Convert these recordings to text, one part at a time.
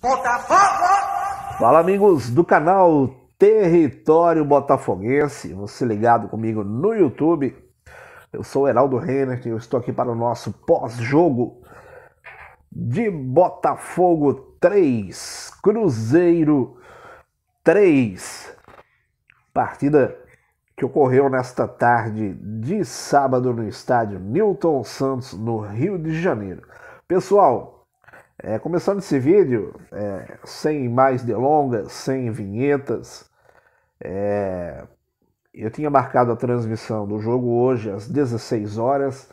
Botafogo! Fala amigos do canal Território Botafoguense, você ligado comigo no YouTube. Eu sou Heraldo Renner e eu estou aqui para o nosso pós-jogo de Botafogo 3, Cruzeiro 3. Partida que ocorreu nesta tarde de sábado no estádio Newton Santos, no Rio de Janeiro. Pessoal, é, começando esse vídeo, é, sem mais delongas, sem vinhetas, é, eu tinha marcado a transmissão do jogo hoje às 16 horas.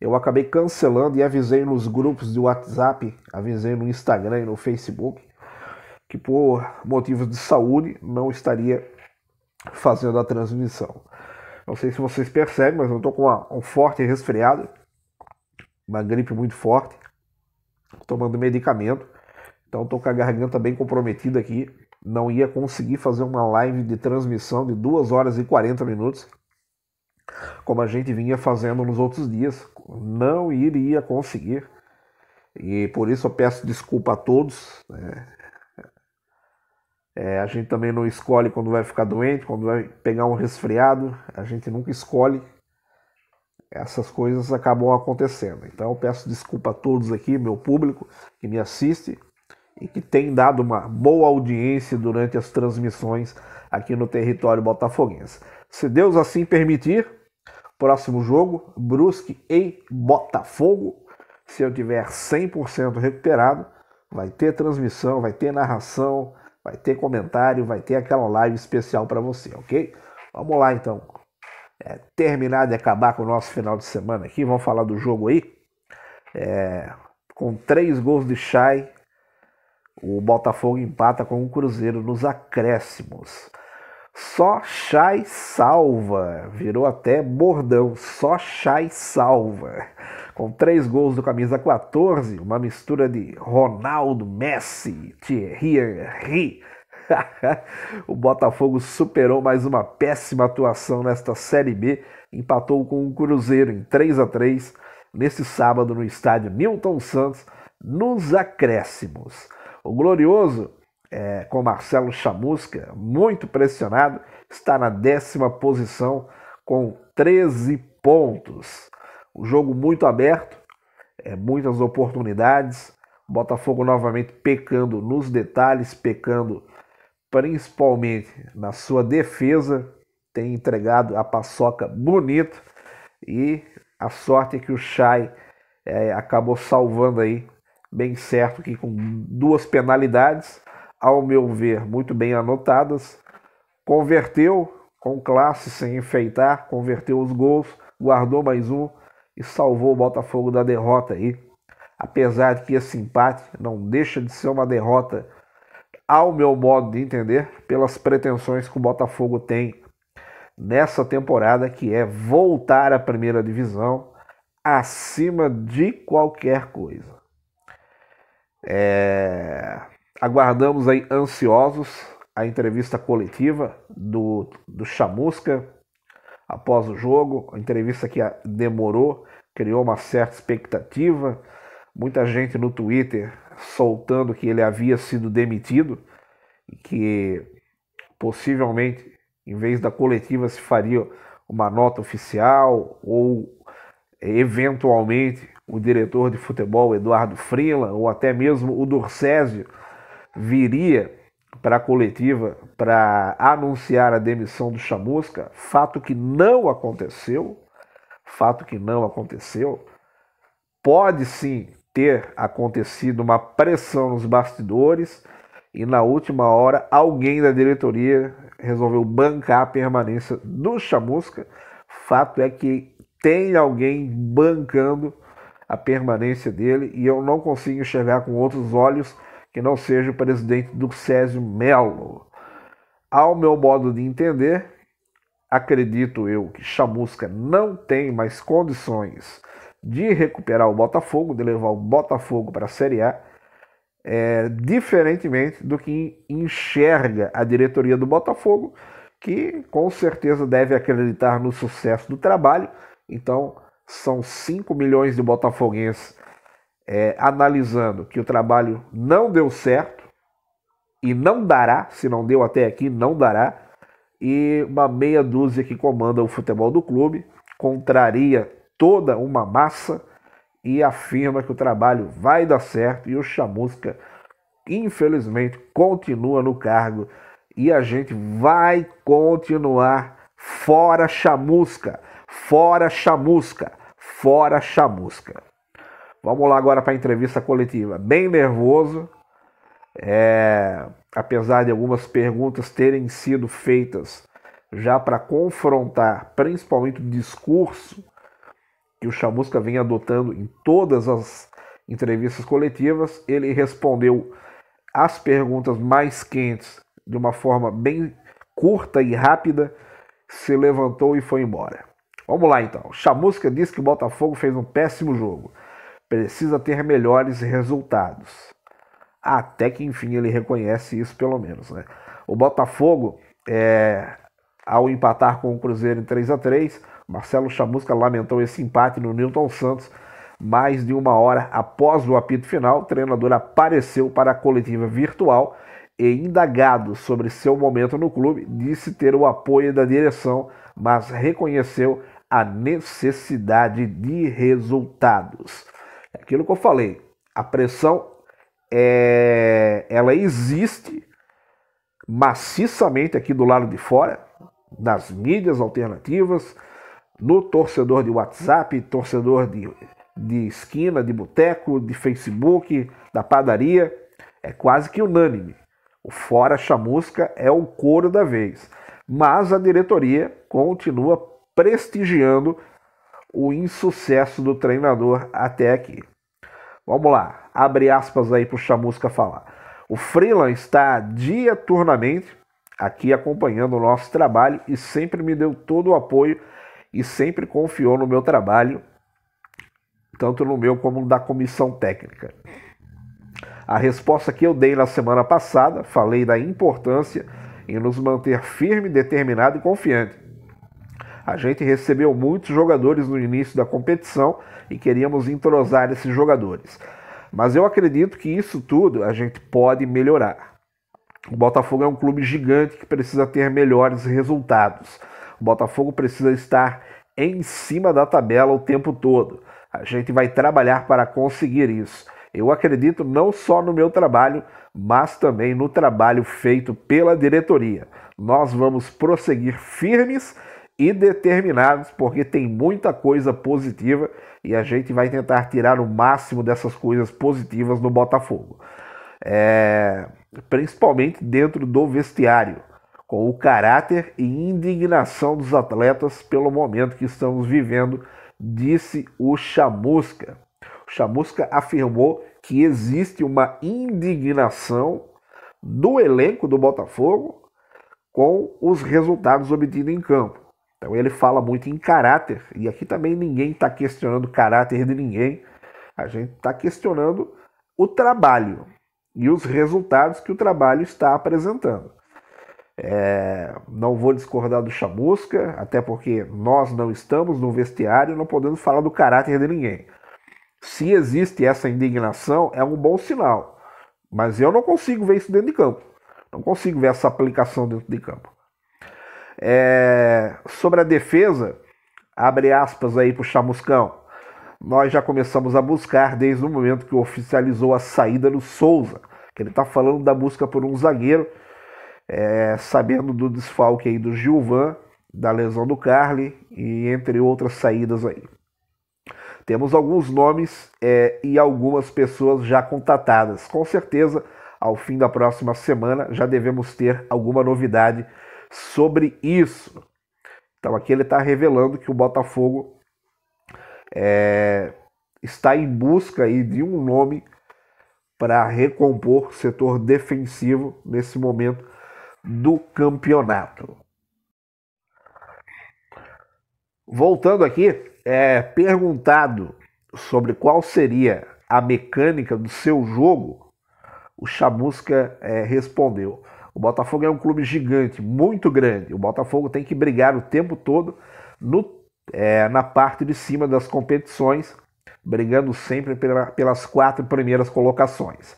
Eu acabei cancelando e avisei nos grupos de WhatsApp, avisei no Instagram e no Facebook, que por motivos de saúde não estaria fazendo a transmissão. Não sei se vocês percebem, mas eu estou com uma, um forte resfriado, uma gripe muito forte tomando medicamento. Então estou com a garganta bem comprometida aqui. Não ia conseguir fazer uma live de transmissão de 2 horas e 40 minutos, como a gente vinha fazendo nos outros dias. Não iria conseguir. E por isso eu peço desculpa a todos. Né? É, a gente também não escolhe quando vai ficar doente, quando vai pegar um resfriado. A gente nunca escolhe essas coisas acabam acontecendo. Então peço desculpa a todos aqui, meu público que me assiste e que tem dado uma boa audiência durante as transmissões aqui no território botafoguense. Se Deus assim permitir, próximo jogo, Brusque e Botafogo. Se eu tiver 100% recuperado, vai ter transmissão, vai ter narração, vai ter comentário, vai ter aquela live especial para você, ok? Vamos lá então é, terminar de acabar com o nosso final de semana aqui. Vamos falar do jogo aí. É, com três gols de Chay, o Botafogo empata com o Cruzeiro nos acréscimos. Só Chay salva. Virou até bordão. Só Chay salva. Com três gols do camisa 14, uma mistura de Ronaldo, Messi, Thierry Henry, o Botafogo superou mais uma péssima atuação nesta Série B, empatou com o Cruzeiro em 3 a 3 neste sábado no estádio Nilton Santos, nos acréscimos. O Glorioso, é, com Marcelo Chamusca, muito pressionado, está na décima posição com 13 pontos. O jogo muito aberto, é, muitas oportunidades. Botafogo novamente pecando nos detalhes, pecando principalmente na sua defesa, tem entregado a paçoca bonito e a sorte é que o Chay é, acabou salvando aí, bem certo que com duas penalidades, ao meu ver, muito bem anotadas, converteu com classe, sem enfeitar, converteu os gols, guardou mais um e salvou o Botafogo da derrota aí. Apesar de que esse empate não deixa de ser uma derrota ao meu modo de entender, pelas pretensões que o Botafogo tem nessa temporada, que é voltar à primeira divisão acima de qualquer coisa. É... Aguardamos aí ansiosos a entrevista coletiva do, do Chamusca após o jogo, a entrevista que demorou, criou uma certa expectativa. Muita gente no Twitter soltando que ele havia sido demitido, que possivelmente, em vez da coletiva, se faria uma nota oficial ou eh, eventualmente o diretor de futebol Eduardo Frella ou até mesmo o Dorcésio viria para a coletiva para anunciar a demissão do Chamusca, fato que não aconteceu, fato que não aconteceu. Pode sim ter acontecido uma pressão nos bastidores e na última hora alguém da diretoria resolveu bancar a permanência do Chamusca. Fato é que tem alguém bancando a permanência dele e eu não consigo enxergar com outros olhos que não seja o presidente do Césio Melo. Ao meu modo de entender, acredito eu que Chamusca não tem mais condições de recuperar o Botafogo, de levar o Botafogo para a Série A, é, diferentemente do que enxerga a diretoria do Botafogo, que com certeza deve acreditar no sucesso do trabalho. Então, são 5 milhões de botafoguenses é, analisando que o trabalho não deu certo e não dará, se não deu até aqui, não dará, e uma meia dúzia que comanda o futebol do clube, contraria toda uma massa e afirma que o trabalho vai dar certo e o Chamusca, infelizmente, continua no cargo e a gente vai continuar fora Chamusca, fora Chamusca, fora Chamusca. Vamos lá agora para a entrevista coletiva. Bem nervoso, é, apesar de algumas perguntas terem sido feitas já para confrontar principalmente o discurso que o Chamusca vem adotando em todas as entrevistas coletivas, ele respondeu as perguntas mais quentes de uma forma bem curta e rápida, se levantou e foi embora. Vamos lá então. Chamusca diz que o Botafogo fez um péssimo jogo. Precisa ter melhores resultados. Até que enfim ele reconhece isso, pelo menos. Né? O Botafogo, é, ao empatar com o Cruzeiro em 3 a 3 Marcelo Chamusca lamentou esse empate no Newton Santos. Mais de uma hora após o apito final, o treinador apareceu para a coletiva virtual e, indagado sobre seu momento no clube, disse ter o apoio da direção, mas reconheceu a necessidade de resultados. É aquilo que eu falei, a pressão é, ela existe maciçamente aqui do lado de fora, nas mídias alternativas, no torcedor de WhatsApp, torcedor de, de esquina, de boteco, de Facebook, da padaria. É quase que unânime. O fora chamusca é o couro da vez. Mas a diretoria continua prestigiando o insucesso do treinador até aqui. Vamos lá, abre aspas aí para o Chamusca falar. O Freeland está diaturnamente aqui acompanhando o nosso trabalho e sempre me deu todo o apoio e sempre confiou no meu trabalho, tanto no meu como da comissão técnica. A resposta que eu dei na semana passada, falei da importância em nos manter firme, determinado e confiante. A gente recebeu muitos jogadores no início da competição e queríamos entrosar esses jogadores. Mas eu acredito que isso tudo a gente pode melhorar. O Botafogo é um clube gigante que precisa ter melhores resultados. O Botafogo precisa estar em cima da tabela o tempo todo. A gente vai trabalhar para conseguir isso. Eu acredito não só no meu trabalho, mas também no trabalho feito pela diretoria. Nós vamos prosseguir firmes e determinados, porque tem muita coisa positiva e a gente vai tentar tirar o máximo dessas coisas positivas no Botafogo. É... Principalmente dentro do vestiário com o caráter e indignação dos atletas pelo momento que estamos vivendo, disse o Chamusca. O Chamusca afirmou que existe uma indignação do elenco do Botafogo com os resultados obtidos em campo. Então ele fala muito em caráter, e aqui também ninguém está questionando o caráter de ninguém, a gente está questionando o trabalho e os resultados que o trabalho está apresentando. É, não vou discordar do Chamusca, até porque nós não estamos no vestiário não podemos falar do caráter de ninguém. Se existe essa indignação, é um bom sinal. Mas eu não consigo ver isso dentro de campo. Não consigo ver essa aplicação dentro de campo. É, sobre a defesa, abre aspas aí para o Chamuscão. Nós já começamos a buscar desde o momento que oficializou a saída do Souza. Que ele está falando da busca por um zagueiro é, sabendo do desfalque aí do Gilvan, da lesão do Carly e entre outras saídas aí. Temos alguns nomes é, e algumas pessoas já contatadas. Com certeza, ao fim da próxima semana, já devemos ter alguma novidade sobre isso. Então aqui ele está revelando que o Botafogo é, está em busca aí de um nome para recompor o setor defensivo nesse momento do campeonato. Voltando aqui, é perguntado sobre qual seria a mecânica do seu jogo, o Chamusca é, respondeu: o Botafogo é um clube gigante, muito grande. O Botafogo tem que brigar o tempo todo no, é, na parte de cima das competições, brigando sempre pela, pelas quatro primeiras colocações.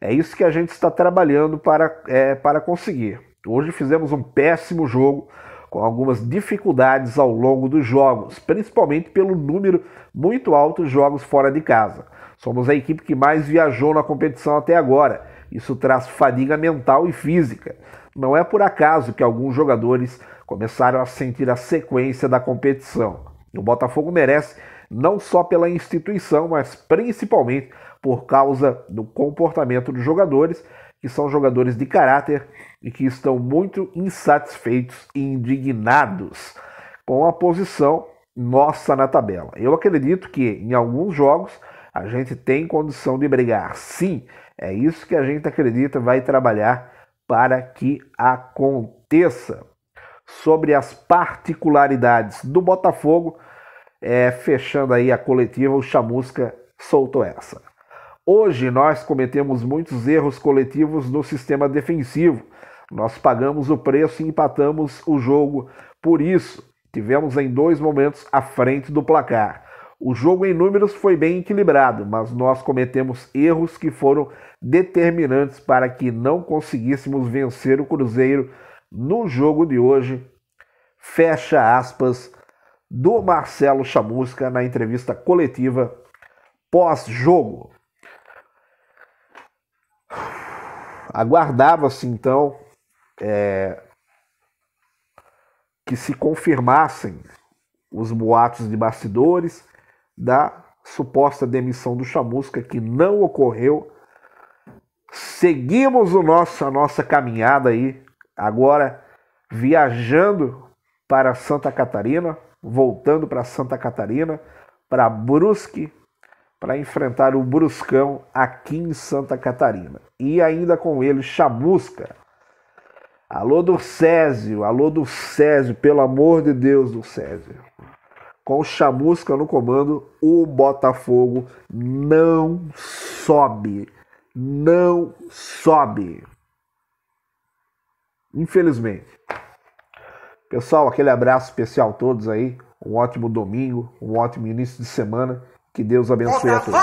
É isso que a gente está trabalhando para, é, para conseguir. Hoje fizemos um péssimo jogo, com algumas dificuldades ao longo dos jogos, principalmente pelo número muito alto de jogos fora de casa. Somos a equipe que mais viajou na competição até agora. Isso traz fadiga mental e física. Não é por acaso que alguns jogadores começaram a sentir a sequência da competição. O Botafogo merece não só pela instituição, mas principalmente por causa do comportamento dos jogadores que são jogadores de caráter e que estão muito insatisfeitos e indignados com a posição nossa na tabela. Eu acredito que em alguns jogos a gente tem condição de brigar. Sim, é isso que a gente acredita, vai trabalhar para que aconteça. Sobre as particularidades do Botafogo, é, fechando aí a coletiva, o Chamusca soltou essa. Hoje nós cometemos muitos erros coletivos no sistema defensivo. Nós pagamos o preço e empatamos o jogo. Por isso, tivemos em dois momentos à frente do placar. O jogo em números foi bem equilibrado, mas nós cometemos erros que foram determinantes para que não conseguíssemos vencer o Cruzeiro no jogo de hoje. Fecha aspas do Marcelo Chamusca na entrevista coletiva pós-jogo. Aguardava-se então é, que se confirmassem os boatos de bastidores da suposta demissão do Chamusca, que não ocorreu. Seguimos o nosso, a nossa caminhada aí, agora viajando para Santa Catarina, voltando para Santa Catarina, para Brusque, para enfrentar o Bruscão aqui em Santa Catarina. E ainda com ele, Chamusca. Alô do Césio, alô do Césio, pelo amor de Deus do Césio. Com Chamusca no comando, o Botafogo não sobe. Não sobe. Infelizmente. Pessoal, aquele abraço especial a todos aí. Um ótimo domingo, um ótimo início de semana que Deus abençoe a todos.